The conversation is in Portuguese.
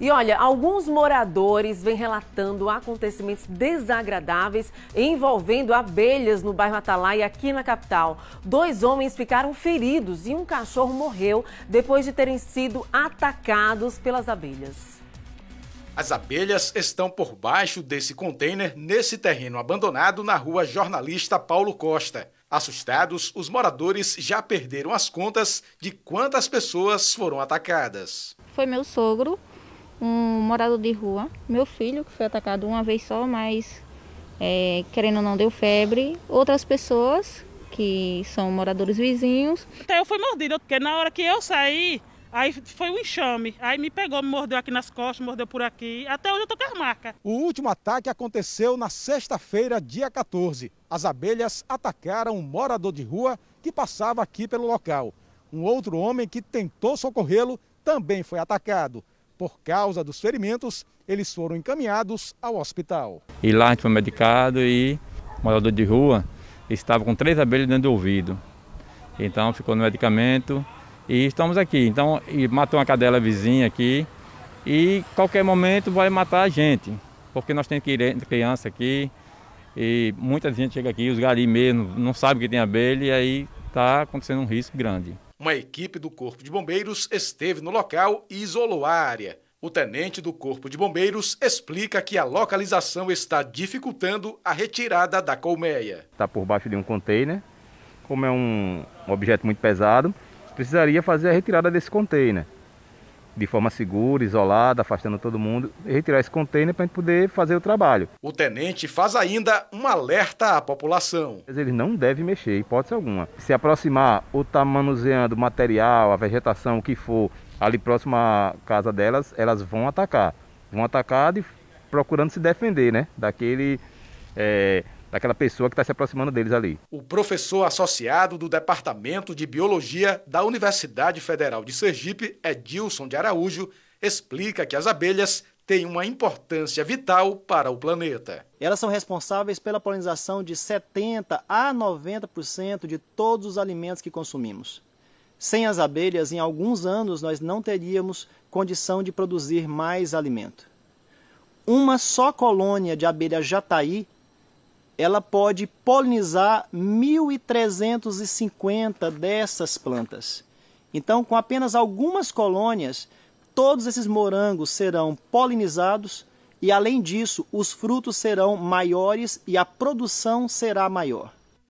E olha, alguns moradores vêm relatando acontecimentos desagradáveis envolvendo abelhas no bairro Atalaia, aqui na capital. Dois homens ficaram feridos e um cachorro morreu depois de terem sido atacados pelas abelhas. As abelhas estão por baixo desse container nesse terreno abandonado na rua Jornalista Paulo Costa. Assustados, os moradores já perderam as contas de quantas pessoas foram atacadas. Foi meu sogro, um morador de rua, meu filho, que foi atacado uma vez só, mas é, querendo ou não deu febre, outras pessoas que são moradores vizinhos. Então eu fui mordida, porque na hora que eu saí, aí foi um enxame. Aí me pegou, me mordeu aqui nas costas, mordeu por aqui. Até hoje eu tô com as marcas. O último ataque aconteceu na sexta-feira, dia 14. As abelhas atacaram um morador de rua que passava aqui pelo local. Um outro homem que tentou socorrê-lo também foi atacado. Por causa dos ferimentos, eles foram encaminhados ao hospital. E lá a gente foi medicado e morador de rua estava com três abelhas dentro do ouvido. Então ficou no medicamento e estamos aqui. Então matou uma cadela vizinha aqui e qualquer momento vai matar a gente, porque nós temos criança aqui e muita gente chega aqui, os garis mesmo, não sabem que tem abelha e aí está acontecendo um risco grande. Uma equipe do Corpo de Bombeiros esteve no local e isolou a área. O tenente do Corpo de Bombeiros explica que a localização está dificultando a retirada da colmeia. Está por baixo de um container. Como é um objeto muito pesado, precisaria fazer a retirada desse container de forma segura, isolada, afastando todo mundo, e retirar esse container para a gente poder fazer o trabalho. O tenente faz ainda um alerta à população. Eles não devem mexer, hipótese alguma. Se aproximar ou estar tá manuseando material, a vegetação, o que for, ali próximo à casa delas, elas vão atacar. Vão atacar de, procurando se defender, né? Daquele. É, daquela pessoa que está se aproximando deles ali. O professor associado do Departamento de Biologia da Universidade Federal de Sergipe, Edilson de Araújo, explica que as abelhas têm uma importância vital para o planeta. Elas são responsáveis pela polinização de 70 a 90% de todos os alimentos que consumimos. Sem as abelhas, em alguns anos nós não teríamos condição de produzir mais alimento. Uma só colônia de abelha jataí ela pode polinizar 1.350 dessas plantas. Então, com apenas algumas colônias, todos esses morangos serão polinizados e, além disso, os frutos serão maiores e a produção será maior.